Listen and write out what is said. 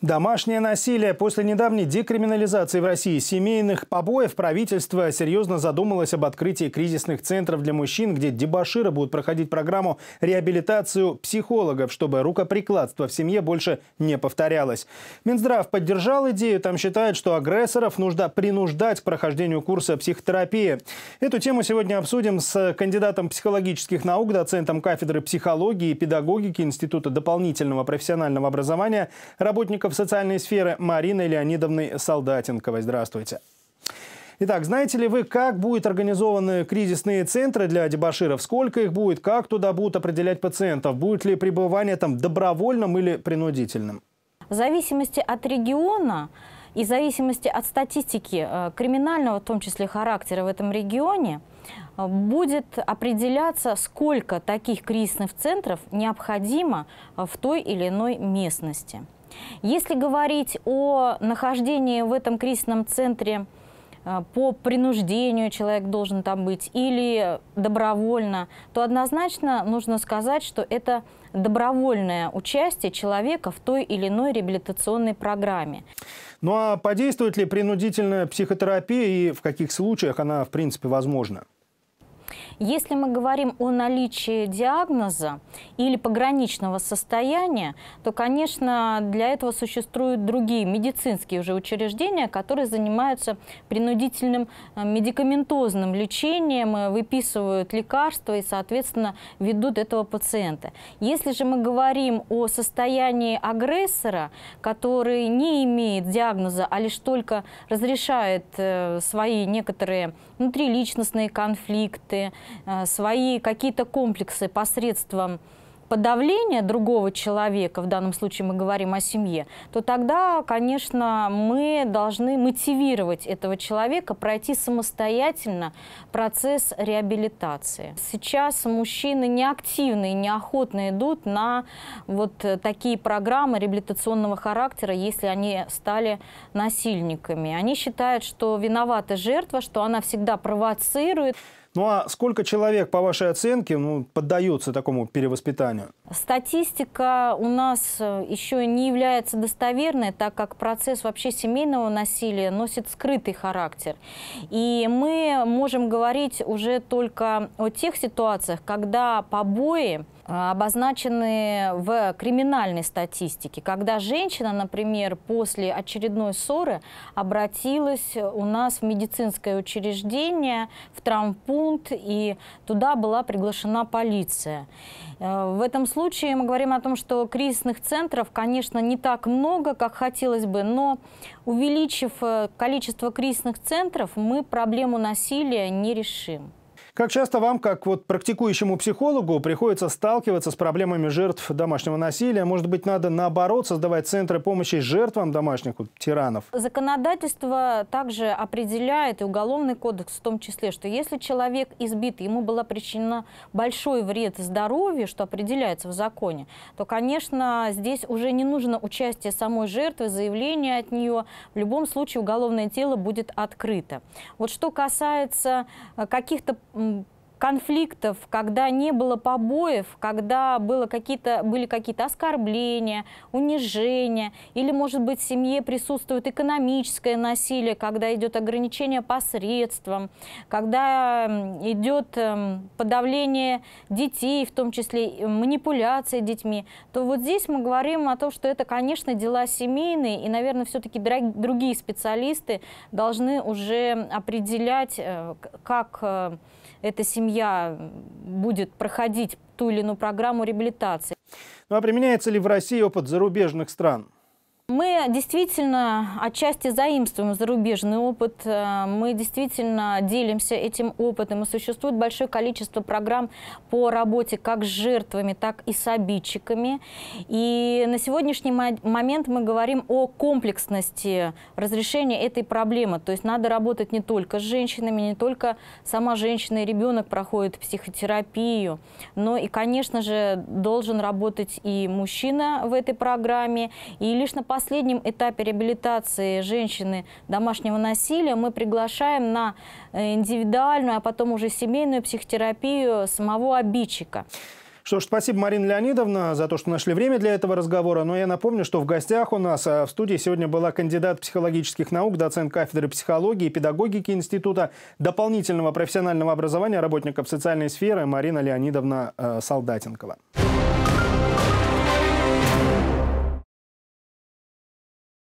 Домашнее насилие. После недавней декриминализации в России семейных побоев правительство серьезно задумалось об открытии кризисных центров для мужчин, где дебаширы будут проходить программу реабилитацию психологов, чтобы рукоприкладство в семье больше не повторялось. Минздрав поддержал идею, там считают, что агрессоров нужно принуждать к прохождению курса психотерапии. Эту тему сегодня обсудим с кандидатом психологических наук, доцентом кафедры психологии и педагогики Института дополнительного профессионального образования, работником аналитиков социальной сферы Мариной Леонидовной Солдатенковой. Здравствуйте. Итак, знаете ли вы, как будут организованы кризисные центры для дебаширов? Сколько их будет? Как туда будут определять пациентов? Будет ли пребывание там добровольным или принудительным? В зависимости от региона и в зависимости от статистики э, криминального, в том числе характера в этом регионе, э, будет определяться, сколько таких кризисных центров необходимо э, в той или иной местности. Если говорить о нахождении в этом кризисном центре а, по принуждению человек должен там быть или добровольно, то однозначно нужно сказать, что это добровольное участие человека в той или иной реабилитационной программе. Ну а подействует ли принудительная психотерапия и в каких случаях она в принципе возможна? Если мы говорим о наличии диагноза или пограничного состояния, то, конечно, для этого существуют другие медицинские уже учреждения, которые занимаются принудительным э, медикаментозным лечением, э, выписывают лекарства и, соответственно, ведут этого пациента. Если же мы говорим о состоянии агрессора, который не имеет диагноза, а лишь только разрешает э, свои некоторые внутриличностные конфликты, Э, свои какие-то комплексы посредством подавления другого человека, в данном случае мы говорим о семье, то тогда, конечно, мы должны мотивировать этого человека пройти самостоятельно процесс реабилитации. Сейчас мужчины неактивно и неохотно идут на вот такие программы реабилитационного характера, если они стали насильниками. Они считают, что виновата жертва, что она всегда провоцирует. Ну а сколько человек, по вашей оценке, ну, поддаются такому перевоспитанию? Статистика у нас э, еще не является достоверной, так как процесс вообще семейного насилия носит скрытый характер. И мы можем говорить уже только о тех ситуациях, когда побои а, обозначены в криминальной статистике, когда женщина, например, после очередной ссоры обратилась у нас в медицинское учреждение, в травмпункт, и туда была приглашена полиция. Э, в этом случае мы говорим о том, что кризисных центров, конечно, не так много, как хотелось бы, но увеличив э, количество кризисных центров, мы проблему насилия не решим. Как часто вам, как вот практикующему психологу, приходится сталкиваться с проблемами жертв домашнего насилия? Может быть, надо наоборот создавать центры помощи жертвам домашних вот, тиранов? Законодательство также определяет и уголовный кодекс в том числе, что если человек избит, ему была причинена большой вред здоровью, что определяется в законе, то, конечно, здесь уже не нужно участие самой жертвы, заявление от нее. В любом случае уголовное дело будет открыто. Вот что касается э, каких-то Um. конфликтов, когда не было побоев, когда было какие-то, были какие-то оскорбления, унижения, или, может быть, в семье присутствует экономическое насилие, когда идет ограничение по средствам, когда идет эм, подавление детей, в том числе манипуляция детьми, то вот здесь мы говорим о том, что это, конечно, дела семейные, и, наверное, все-таки другие специалисты должны уже определять, э, как э, эта семья семья будет проходить ту или иную программу реабилитации. Ну а применяется ли в России опыт зарубежных стран? Мы действительно отчасти заимствуем зарубежный опыт, э, мы действительно делимся этим опытом, и существует большое количество программ по работе как с жертвами, так и с обидчиками. И на сегодняшний момент мы говорим о комплексности разрешения этой проблемы, то есть надо работать не только с женщинами, не только сама женщина и ребенок проходят психотерапию, но и, конечно же, должен работать и мужчина в этой программе, и лишь на последнем этапе реабилитации женщины домашнего насилия мы приглашаем на э, индивидуальную, а потом уже семейную психотерапию самого обидчика. Что ж, спасибо, Марина Леонидовна, за то, что нашли время для этого разговора. Но я напомню, что в гостях у нас э, в студии сегодня была кандидат психологических наук, доцент кафедры психологии и педагогики Института дополнительного профессионального образования работников социальной сферы Марина Леонидовна э, Солдатенкова.